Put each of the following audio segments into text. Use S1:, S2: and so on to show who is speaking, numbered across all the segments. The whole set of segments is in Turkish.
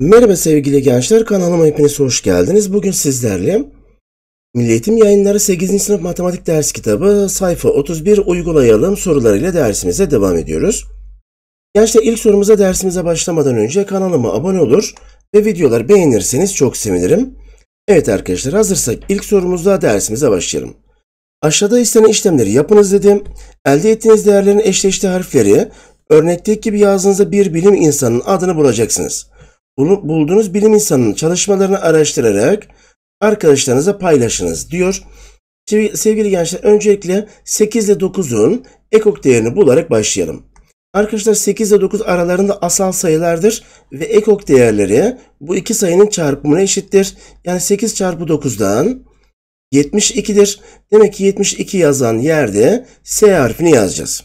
S1: Merhaba sevgili gençler kanalıma hepiniz hoş geldiniz. Bugün sizlerle Milli Eğitim Yayınları 8. Sınıf Matematik Ders Kitabı sayfa 31 uygulayalım sorularıyla dersimize devam ediyoruz. Gençler ilk sorumuza dersimize başlamadan önce kanalıma abone olur ve videoları beğenirseniz çok sevinirim. Evet arkadaşlar hazırsak ilk sorumuzla dersimize başlayalım. Aşağıda istenen işlemleri yapınız dedim. Elde ettiğiniz değerlerin eşleştiği harfleri örnekteki gibi yazdığınızda bir bilim insanının adını bulacaksınız. Bunu bulduğunuz bilim insanının çalışmalarını araştırarak arkadaşlarınıza paylaşınız diyor. Sevgili gençler öncelikle 8 ile 9'un ekok değerini bularak başlayalım. Arkadaşlar 8 ile 9 aralarında asal sayılardır ve ekok değerleri bu iki sayının çarpımına eşittir. Yani 8 çarpı 9'dan 72'dir. Demek ki 72 yazan yerde S harfini yazacağız.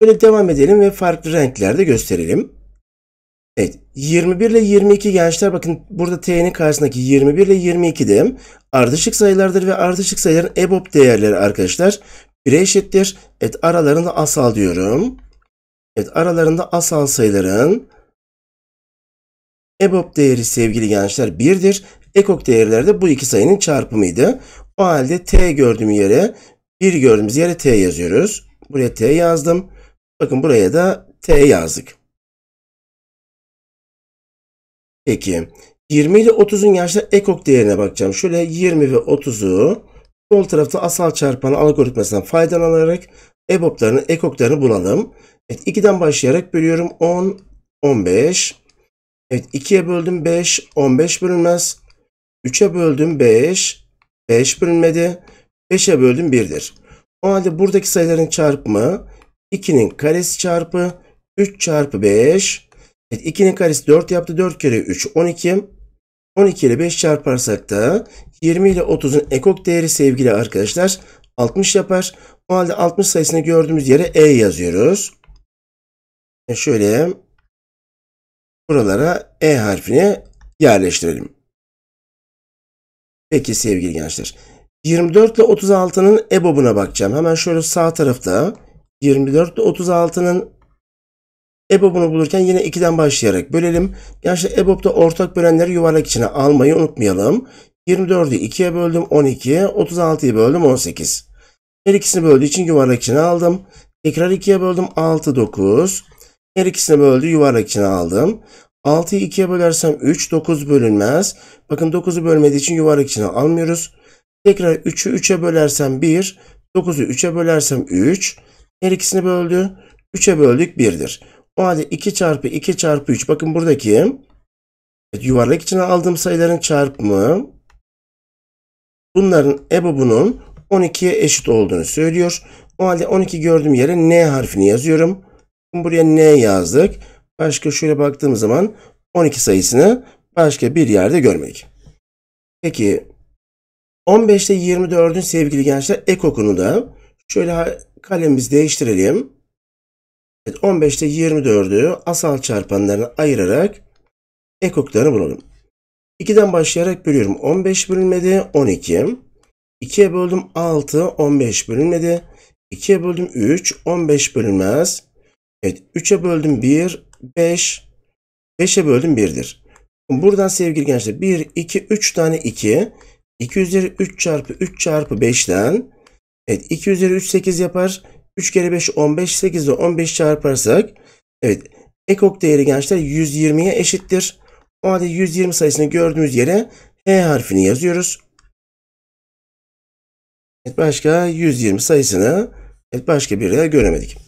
S1: Böyle devam edelim ve farklı renklerde gösterelim. Evet 21 ile 22 gençler bakın burada T'nin karşısındaki 21 ile 22 ardışık sayılardır ve ardışık sayıların EBOB değerleri arkadaşlar. 1'e eşittir. Evet aralarında asal diyorum. Evet aralarında asal sayıların EBOB değeri sevgili gençler 1'dir. Ekok değerleri de bu iki sayının çarpımıydı. O halde t gördüğüm yere
S2: 1 gördüğümüz yere t yazıyoruz. Buraya t yazdım. Bakın buraya da t yazdık. Peki 20 ile 30'un yaşta ekok değerine bakacağım. Şöyle 20 ve 30'u sol tarafta asal çarpan
S1: algoritmasından faydalanarak EBOB'larını, ekoklarını bulalım. Evet 2'den başlayarak bölüyorum. 10, 15. Evet 2'ye böldüm 5, 15 bölünmez. 3'e böldüm 5. 5 bölünmedi. 5'e böldüm 1'dir. O halde buradaki sayıların çarpımı 2'nin karesi çarpı 3 çarpı 5. Evet, 2'nin karesi 4 yaptı. 4 kere 3 12. 12 ile 5 çarparsak da 20 ile 30'un ekok değeri sevgili arkadaşlar 60 yapar. O halde 60 sayısını gördüğümüz yere E yazıyoruz. E
S2: şöyle buralara E harfini yerleştirelim. Peki sevgili gençler. 24 ile 36'nın EBOB'una
S1: bakacağım. Hemen şöyle sağ tarafta 24 ile 36'nın EBOB'unu bulurken yine 2'den başlayarak bölelim. Gençler EBOB'da ortak bölenleri yuvarlak içine almayı unutmayalım. 24'ü 2'ye böldüm 12, 36'yı böldüm 18. Her ikisini böldüğü için yuvarlak içine aldım. Tekrar 2'ye böldüm 6, 9. Her ikisini böldüğü yuvarlak içine aldım. 6'yı 2'ye bölersem 3, 9 bölünmez. Bakın 9'u bölmediği için yuvarlak içine almıyoruz. Tekrar 3'ü 3'e bölersem 1, 9'u 3'e bölersem 3. Her ikisini böldü. 3'e böldük 1'dir. O halde 2 çarpı 2 çarpı 3. Bakın buradaki yuvarlak içine aldığım sayıların çarpımı bunların ebobunun 12'ye eşit olduğunu söylüyor. O halde 12 gördüğüm yere N harfini yazıyorum. Buraya N yazdık. Başka şöyle baktığım zaman 12 sayısını başka bir yerde görmek. Peki 15 ile 24'ün sevgili gençler ek da şöyle kalemiz değiştirelim. Evet, 15 ile 24'ü asal çarpanlarına ayırarak ek oklarını bulalım. 2'den başlayarak bölüyorum. 15 bölünmedi 12. 2'ye böldüm 6 15 bölünmedi. 2'ye böldüm 3 15 bölünmez. Evet 3'e böldüm 1 5. 5'e böldüm 1'dir. Buradan sevgili gençler 1, 2, 3 tane 2. 2 üzeri 3 çarpı 3 çarpı 5'ten evet 2 üzeri 3 8 yapar. 3 kere 5 15 8 ile 15 çarparsak evet ekok değeri gençler 120'ye eşittir. O halde 120 sayısını gördüğümüz yere H harfini yazıyoruz. Evet başka 120 sayısını evet başka bir yere göremedik.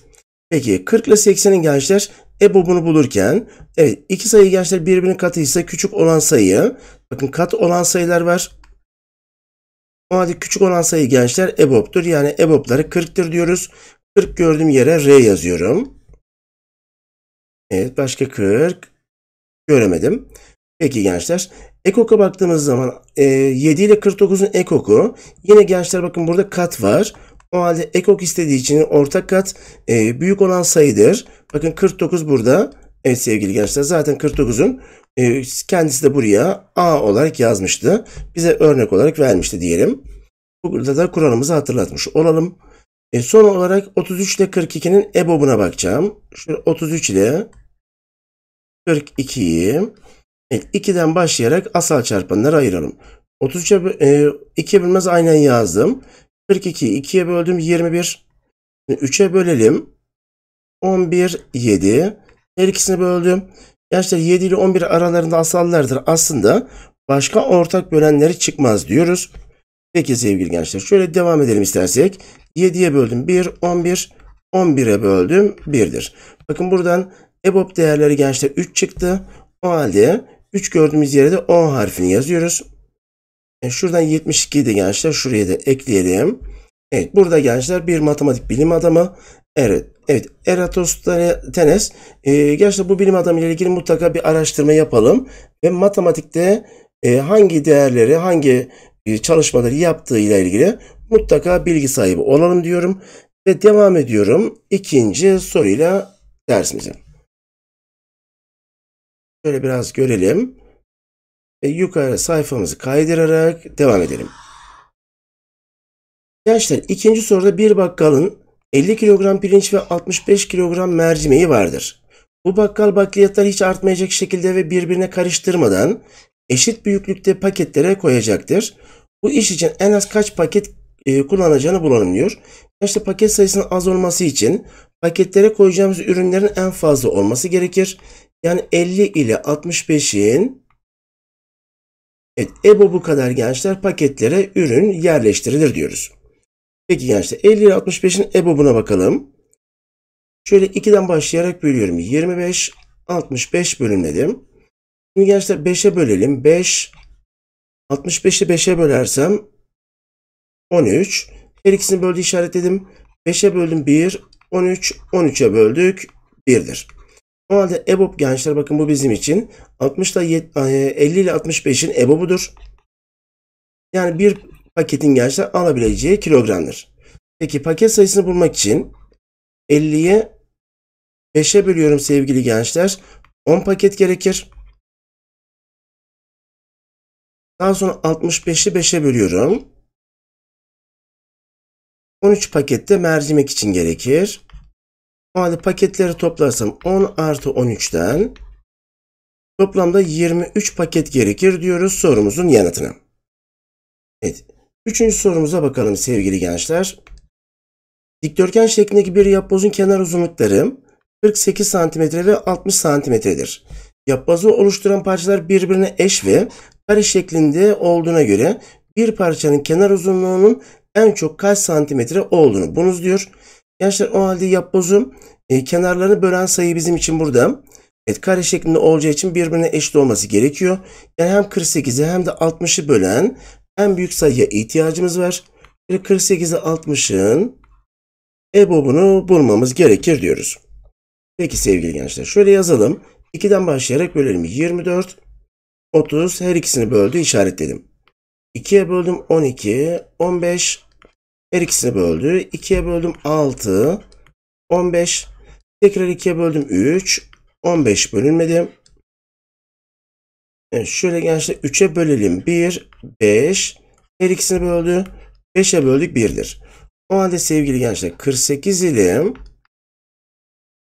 S1: Peki 40 ile 80'in gençler EBOBunu bulurken evet iki sayı gençler birbirinin katıysa küçük olan sayı bakın kat olan sayılar var. O halde küçük olan sayı gençler EBOB'dur. Yani EBOB'ları 40'tır diyoruz. 40 gördüğüm yere R yazıyorum. Evet başka 40 göremedim. Peki gençler ekoka baktığımız zaman e, 7 ile 49'un ekoku yine gençler bakın burada kat var. O halde ekok istediği için ortak kat e, büyük olan sayıdır. Bakın 49 burada. Evet sevgili gençler zaten 49'un e, kendisi de buraya A olarak yazmıştı. Bize örnek olarak vermişti diyelim. Burada da kuralımızı hatırlatmış olalım. E, son olarak 33 ile 42'nin EBOB'una bakacağım. Şöyle 33 ile 42'yi evet, 2'den başlayarak asal çarpanları ayıralım. 33'e 2 e, aynen yazdım. 42 2'ye böldüm 21. 3'e bölelim. 11, 7. Her ikisini böldüm. Gençler 7 ile 11 aralarında asallardır. Aslında başka ortak bölenleri çıkmaz diyoruz. Peki sevgili gençler şöyle devam edelim istersek. 7'ye böldüm 1, 11, 11'e böldüm 1'dir. Bakın buradan EBOB değerleri gençler 3 çıktı. O halde 3 gördüğümüz yere de O harfini yazıyoruz. E şuradan 72 de gençler şuraya da ekleyelim. Evet burada gençler bir matematik bilim adamı. Evet, evet Eratosthenes. E, gençler bu bilim adamı ile ilgili mutlaka bir araştırma yapalım. Ve matematikte e, hangi değerleri, hangi e, çalışmaları yaptığı ile ilgili mutlaka bilgi sahibi
S2: olalım diyorum. Ve devam ediyorum ikinci soruyla dersimize. Şöyle biraz görelim ve yukarı sayfamızı kaydırarak devam edelim. Gençler ikinci
S1: soruda bir bakkalın 50 kilogram pirinç ve 65 kilogram mercimeği vardır. Bu bakkal bakliyatları hiç artmayacak şekilde ve birbirine karıştırmadan eşit büyüklükte paketlere koyacaktır. Bu iş için en az kaç paket e, kullanacağını bulalım diyor. İşte paket sayısının az olması için paketlere koyacağımız ürünlerin en fazla olması gerekir. Yani 50 ile 65'in Evet, EBO bu kadar gençler paketlere ürün yerleştirilir diyoruz. Peki gençler 50 ile 65'in EBOB'una bakalım. Şöyle 2'den başlayarak bölüyorum. 25, 65 bölümledim. Şimdi gençler 5'e bölelim. 5, 65'i 5'e bölersem 13. Her ikisini böldü işaretledim. 5'e böldüm 1, 13, 13'e böldük 1'dir. Normalde halde EBOB gençler bakın bu bizim için 60 e, ile 50 ile 65'in EBOB'udur. Yani bir paketin gençler alabileceği kilogramdır.
S2: Peki paket sayısını bulmak için 50'ye 5'e bölüyorum sevgili gençler. 10 paket gerekir. Daha sonra 65'i 5'e bölüyorum.
S1: 13 paket de mercimek için gerekir halde paketleri toplarsam 10 artı 13'ten toplamda 23 paket gerekir diyoruz sorumuzun yanıtına. Evet. Üçüncü sorumuza bakalım sevgili gençler. Dikdörtgen şeklindeki bir yapbozun kenar uzunlukları 48 cm ve 60 cm'dir. Yapbozu oluşturan parçalar birbirine eş ve kare şeklinde olduğuna göre bir parçanın kenar uzunluğunun en çok kaç santimetre olduğunu bunuz diyor. Gençler o halde yapbozun e, kenarlarını bölen sayı bizim için burada. Evet kare şeklinde olacağı için birbirine eşit olması gerekiyor. Yani hem 48'i hem de 60'ı bölen en büyük sayıya ihtiyacımız var. 48'i 60'ın ebobunu bulmamız gerekir diyoruz. Peki sevgili gençler şöyle yazalım. 2'den başlayarak bölelim. 24, 30 her ikisini böldü işaretledim. 2'ye böldüm 12, 15, her ikisini böldü. 2'ye böldüm 6. 15. Tekrar 2'ye böldüm 3. 15 bölünmedi. Evet, şöyle gençler 3'e bölelim. 1, 5. Her ikisini böldü. 5'e böldük 1'dir. O halde sevgili gençler 48 ile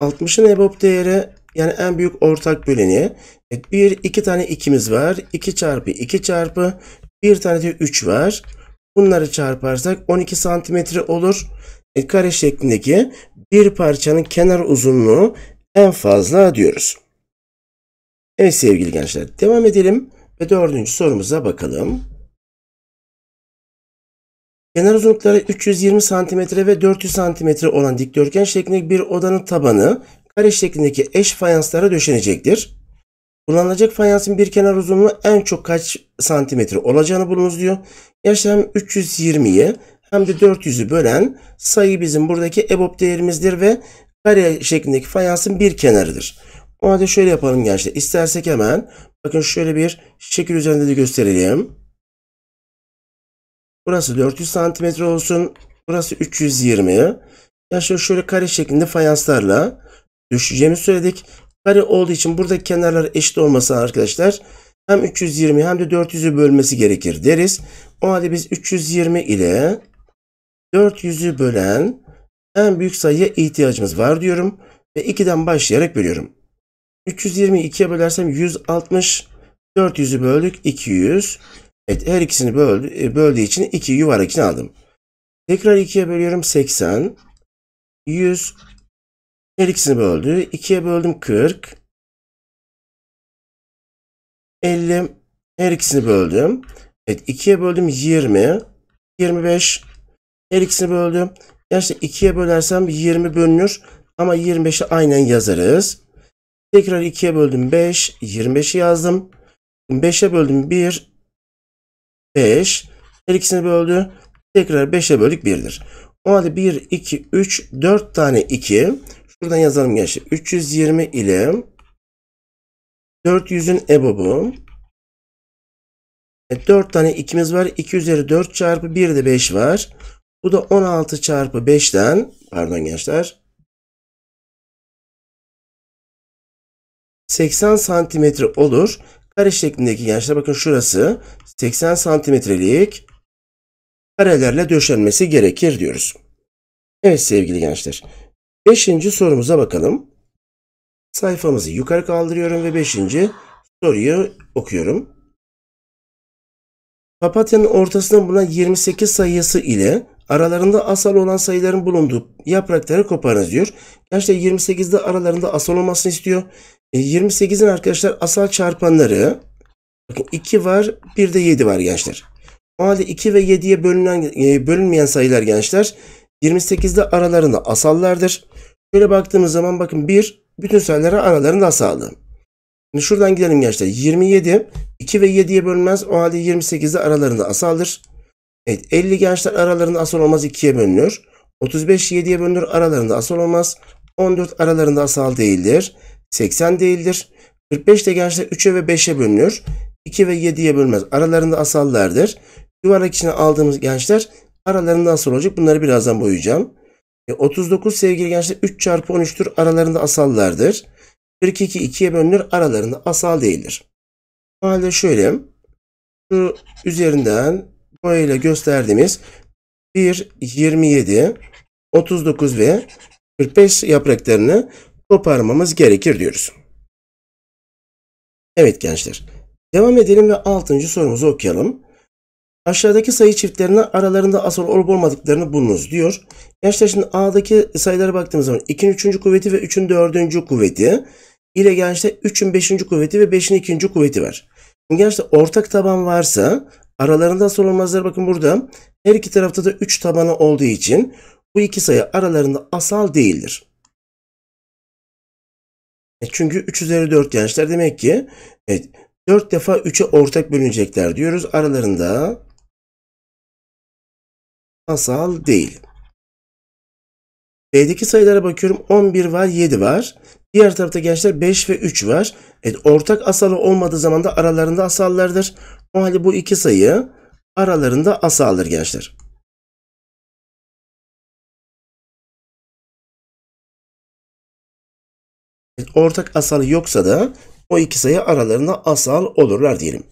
S1: 60'ın EBOB değeri yani en büyük ortak böleni. Evet, 1, 2 iki tane 2'miz var. 2 çarpı 2 çarpı 1 tane de 3 var. Bunları çarparsak 12 santimetre olur. E, kare şeklindeki bir parçanın kenar uzunluğu en fazla
S2: diyoruz. Evet sevgili gençler devam edelim ve dördüncü sorumuza bakalım. Kenar uzunlukları 320 cm
S1: ve 400 cm olan dikdörtgen şeklindeki bir odanın tabanı kare şeklindeki eş fayanslara döşenecektir. Kullanılacak fayansın bir kenar uzunluğu en çok kaç santimetre olacağını bulunuz diyor. hem 320'ye hem de 400'ü bölen sayı bizim buradaki EBOB değerimizdir ve kare şeklindeki fayansın bir kenarıdır. O halde şöyle yapalım gençler. İstersek hemen bakın şöyle bir şekil üzerinde de gösterelim. Burası 400 santimetre olsun. Burası 320. Gençler şöyle kare şeklinde fayanslarla düşeceğini söyledik. Kare olduğu için buradaki kenarlar eşit olmasa arkadaşlar hem 320 hem de 400'ü bölmesi gerekir deriz. O halde biz 320 ile 400'ü bölen en büyük sayıya ihtiyacımız var diyorum. Ve 2'den başlayarak bölüyorum. 320'yi 2'ye bölersem 160. 400'ü böldük 200. Evet her ikisini böldü, e, böldüğü için 2 yuvarlak için aldım. Tekrar 2'ye bölüyorum
S2: 80. 100 her ikisini böldü. 2'ye böldüm 40. 50. Her ikisini böldüm. Evet 2'ye böldüm 20. 25. Her ikisini böldüm.
S1: Gerçi 2'ye bölersem 20 bölünür. Ama 25'i aynen yazarız. Tekrar 2'ye böldüm 5. 25'i yazdım. 5'e böldüm 1. 5. Her ikisini böldü. Tekrar 5'e böldük 1'dir. O halde
S2: 1, 2, 3, 4 tane 2. Şuradan yazalım gençler. 320 ile 400'ün ebobu.
S1: E, 4 tane 2'miz var. 2 üzeri 4 çarpı 1 de 5 var. Bu da 16 çarpı
S2: 5'ten pardon gençler. 80 santimetre olur. Kare şeklindeki gençler bakın şurası
S1: 80 santimetrelik karelerle döşenmesi gerekir diyoruz. Evet sevgili gençler. Beşinci sorumuza bakalım. Sayfamızı yukarı kaldırıyorum ve beşinci soruyu okuyorum. Papatyanın ortasında bulunan 28 sayısı ile aralarında asal olan sayıların bulunduğu yaprakları koparınız diyor. Gerçi 28'de aralarında asal olmasını istiyor. 28'in e, arkadaşlar asal çarpanları bakın 2 var, 1 de 7 var gençler. O halde 2 ve 7'ye bölünen, e, bölünmeyen sayılar gençler 28'de aralarında asallardır. Şöyle baktığımız zaman bakın 1 bütün sayılara aralarında asaldı. Şimdi şuradan gidelim gençler. 27 2 ve 7'ye bölünmez. O halde 28'de aralarında asaldır. Evet 50 gençler aralarında asal olmaz 2'ye bölünür. 35 7'ye bölünür aralarında asal olmaz. 14 aralarında asal değildir. 80 değildir. 45 de gençler 3'e ve 5'e bölünür. 2 ve 7'ye bölünmez. Aralarında asallardır. Yuvarlak içine aldığımız gençler Aralarında asal olacak. Bunları birazdan boyayacağım. E, 39 sevgili gençler 3 çarpı 13'tür. Aralarında asallardır. 42 2'ye bölünür. Aralarında asal değildir. O halde şöyle. Şu üzerinden boyayla gösterdiğimiz 1, 27, 39 ve 45 yapraklarını koparmamız gerekir diyoruz. Evet gençler. Devam edelim ve 6. sorumuzu okuyalım. Aşağıdaki sayı çiftlerine aralarında asal olup olmadıklarını bulunuz diyor. Gençler şimdi A'daki sayılara baktığımız zaman 2'nin 3. kuvveti ve 3'ün 4. kuvveti ile gençler 3'ün 5. kuvveti ve 5'in 2. kuvveti var. Şimdi gençler ortak taban varsa aralarında asal olmazlar bakın burada her iki tarafta da 3 tabanı olduğu için bu iki sayı aralarında asal değildir. E çünkü 3 üzeri 4 gençler demek ki evet, 4 defa 3'e ortak bölünecekler diyoruz.
S2: Aralarında asal değil. B'deki sayılara bakıyorum 11 var 7 var. Diğer tarafta gençler
S1: 5 ve 3 var. Evet, ortak asalı olmadığı zaman da aralarında asallardır. O halde bu iki
S2: sayı aralarında asaldır gençler. Evet, ortak asal yoksa da o iki sayı aralarında asal olurlar diyelim.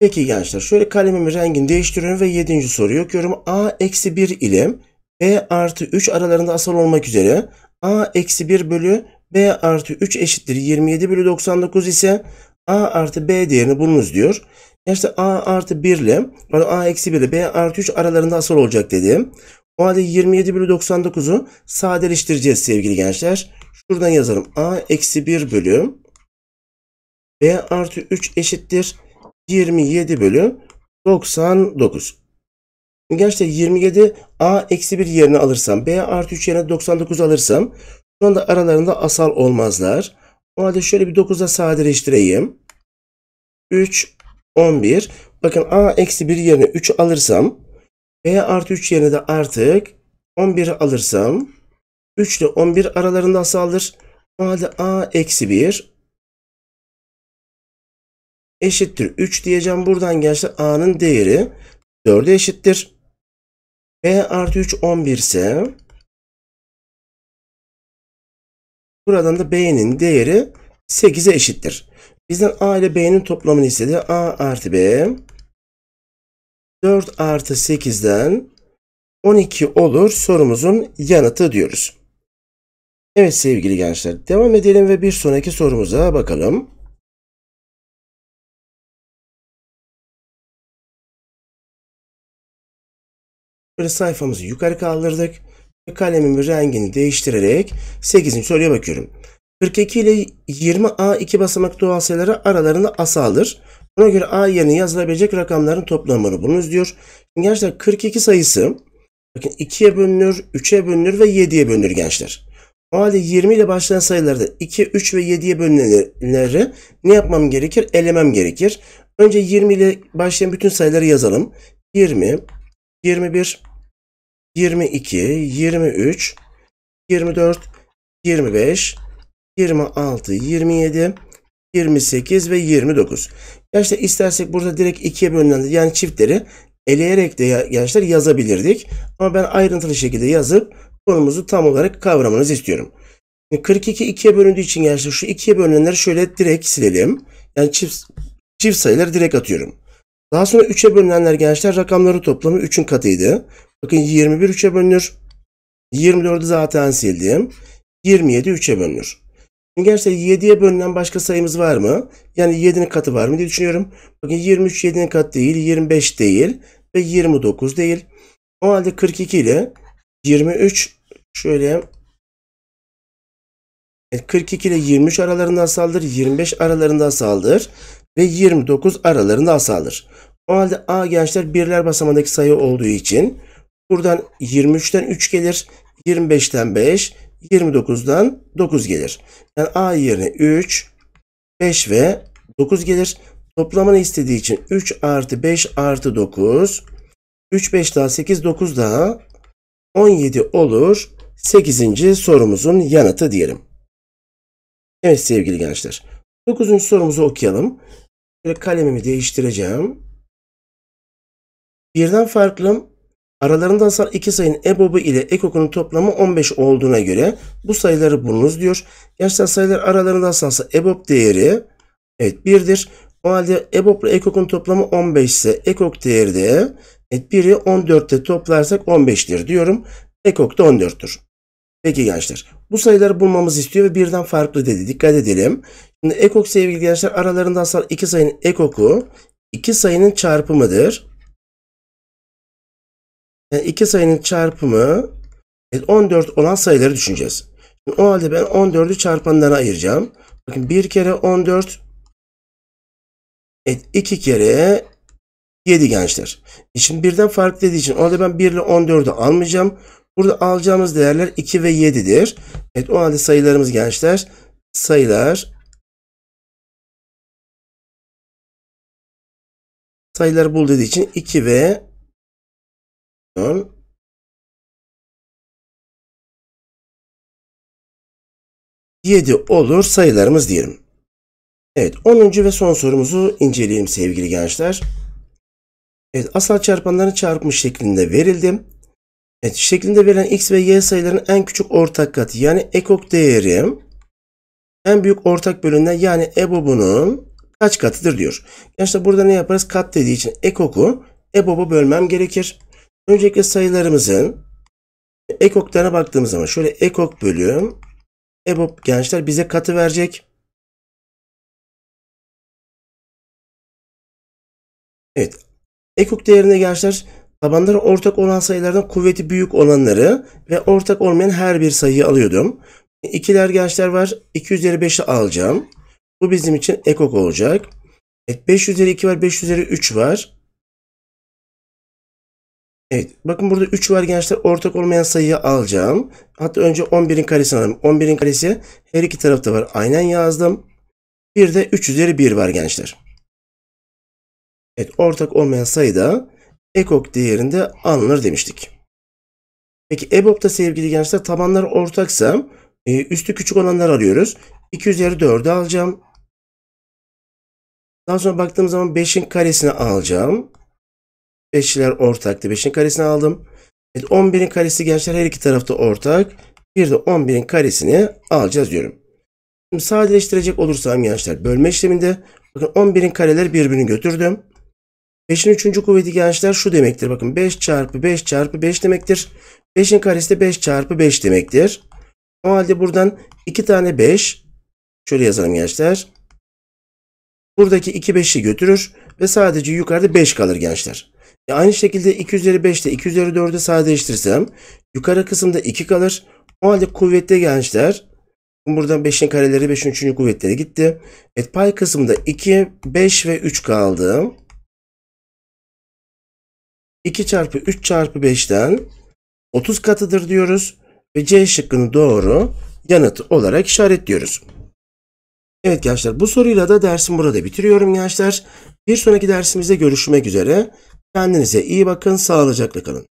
S1: Peki gençler şöyle kalemimin rengini değiştiriyorum ve 7. soruyu okuyorum. A eksi 1 ile B artı 3 aralarında asal olmak üzere A eksi 1 bölü B artı 3 eşittir 27 bölü 99 ise A artı B değerini bulunuz diyor. Gençler A artı 1 ile pardon A eksi 1 ile B artı 3 aralarında asal olacak dedi. O halde 27 bölü 99'u sadeleştireceğiz sevgili gençler. Şuradan yazalım. A eksi 1 bölü B artı 3 eşittir 27 bölü 99. Gerçekten 27 a eksi 1 yerine alırsam b artı 3 yerine 99 alırsam şu anda aralarında asal olmazlar. O halde şöyle bir 9'a sadeleştireyim. 3, 11. Bakın a eksi 1 yerine 3 alırsam b artı 3 yerine de artık
S2: 11 alırsam 3 ile 11 aralarında asaldır. O halde a eksi 1 eşittir 3 diyeceğim. Buradan gençler A'nın değeri 4'e eşittir. B e artı 3 11 ise buradan da B'nin
S1: değeri 8'e eşittir. Bizden A ile B'nin toplamını istedi. A artı B 4 artı 8'den 12 olur
S2: sorumuzun yanıtı diyoruz. Evet sevgili gençler devam edelim ve bir sonraki sorumuza bakalım. Böyle sayfamızı yukarı kaldırdık. Ve kalemimin rengini değiştirerek 8. soruya bakıyorum. 42
S1: ile 20A iki basamak doğal sayıları aralarında asaldır. Buna göre A yerine yazılabilecek rakamların toplamını bunu diyor. gençler 42 sayısı bakın 2'ye bölünür, 3'e bölünür ve 7'ye bölünür gençler. O halde 20 ile başlayan sayılarda 2, 3 ve 7'ye bölünenleri ne yapmam gerekir? Elemem gerekir. Önce 20 ile başlayan bütün sayıları yazalım. 20, 21, 22, 23, 24, 25, 26, 27, 28 ve 29. Gençler istersek burada direkt ikiye bölünen yani çiftleri eleyerek de gençler yazabilirdik. Ama ben ayrıntılı şekilde yazıp konumuzu tam olarak kavramanızı istiyorum. 42 ikiye bölündüğü için gençler şu ikiye bölünenleri şöyle direkt silelim. Yani çift, çift sayıları direkt atıyorum. Daha sonra 3'e bölünenler gençler rakamları toplamı 3'ün katıydı. Bakın 21 3'e bölünür. 24'ü zaten sildim. 27 3'e bölünür. Şimdi gerçekten 7'ye bölünen başka sayımız var mı? Yani 7'nin katı var mı diye düşünüyorum. Bakın 23 7'nin katı değil, 25 değil ve 29 değil. O halde 42 ile 23 şöyle 42 ile 23 aralarında asaldır, 25 aralarında asaldır ve 29 aralarında asaldır. O halde A gençler birler basamandaki sayı olduğu için Buradan 23'ten 3 gelir. 25'ten 5, 29'dan 9 gelir. Yani A yerine 3, 5 ve 9 gelir. Toplamını istediği için 3 artı 5 artı 9. 3, 5 daha 8, 9 daha 17 olur. 8. sorumuzun yanıtı diyelim. Evet sevgili gençler. 9. sorumuzu okuyalım. Şöyle kalemimi değiştireceğim. Birden farklım Aralarında asan iki sayının EBOB'u ile EKOK'un toplamı 15 olduğuna göre bu sayıları bulunuz diyor. Gençler sayılar aralarında asansa EBOB değeri evet 1'dir. O halde EBOB ile EKOK'un toplamı 15 ise EKOK değeri de evet 1'i 14'te toplarsak 15'tir diyorum. EKOK da 14'tür. Peki gençler bu sayıları bulmamız istiyor ve birden farklı dedi. Dikkat edelim. Şimdi EKOK sevgili gençler aralarında asan iki sayının EKOK'u iki sayının çarpımıdır. E, iki sayının çarpımı 14 e, olan sayıları düşüneceğiz. Şimdi o halde ben 14'ü çarpanlara ayıracağım. Bakın bir kere 14 et 2 kere 7 gençler. E şimdi birden farklı dediği için o halde ben 1 ile 14'ü almayacağım.
S2: Burada alacağımız değerler 2 ve 7'dir. Evet o halde sayılarımız gençler sayılar sayılar bul dediği için 2 ve girl Yedi olur sayılarımız diyelim. Evet 10. ve son sorumuzu inceleyelim sevgili gençler.
S1: Evet asal çarpanların çarpımı şeklinde verildi. Evet şeklinde verilen x ve y sayılarının en küçük ortak katı yani ekok değeri en büyük ortak bölümünden yani EBOB'unun kaç katıdır diyor. Gençler burada ne yaparız? Kat dediği için ekoku EBOB'a bölmem gerekir. Önceki sayılarımızın
S2: ekoklarına baktığımız zaman şöyle ekok bölüm EBOB gençler bize katı verecek. Evet. Ekok değerine gençler tabanları ortak olan sayılardan kuvveti büyük olanları
S1: ve ortak olmayan her bir sayıyı alıyordum. İkiler gençler var. 2 üzeri 5'i alacağım. Bu bizim için ekok olacak. Evet 5 üzeri 2 var. 5 üzeri 3 var. Evet. Bakın burada 3 var gençler. Ortak olmayan sayıyı alacağım. Hatta önce 11'in karesini alalım. 11'in karesi her iki tarafta var. Aynen yazdım. Bir de 3 üzeri 1 var gençler. Evet. Ortak olmayan sayıda ekok değerinde alınır demiştik. Peki EBOB'da sevgili gençler tabanlar ortaksa e, üstü küçük olanlar alıyoruz. 2 üzeri 4'ü alacağım. Daha sonra baktığım zaman 5'in karesini alacağım. 5'ler ortaktı. 5'in karesini aldım. Evet, 11'in karesi gençler her iki tarafta ortak. Bir de 11'in karesini alacağız diyorum. Şimdi sadeleştirecek olursam gençler bölme işleminde bakın 11'in kareleri birbirini götürdüm. 5'in 3. kuvveti gençler şu demektir. Bakın 5 çarpı 5 çarpı 5 demektir. 5'in karesi de 5 çarpı 5 demektir. O halde buradan 2 tane 5 şöyle yazalım gençler. Buradaki 2 5'i götürür ve sadece yukarıda 5 kalır gençler. E, aynı şekilde 2 üzeri 5 ile 2 üzeri 4'ü sadeleştirsem yukarı kısımda 2 kalır. O halde kuvvetli gençler buradan 5'in kareleri 5'in 3. kuvvetleri gitti. Evet pay kısımda 2, 5 ve 3 kaldı. 2 çarpı 3 çarpı 5'ten 30 katıdır diyoruz. Ve C şıkkını doğru yanıt olarak işaretliyoruz. Evet gençler bu soruyla da dersim burada bitiriyorum gençler. Bir sonraki dersimizde görüşmek üzere. Kendinize iyi bakın, sağlıcakla kalın.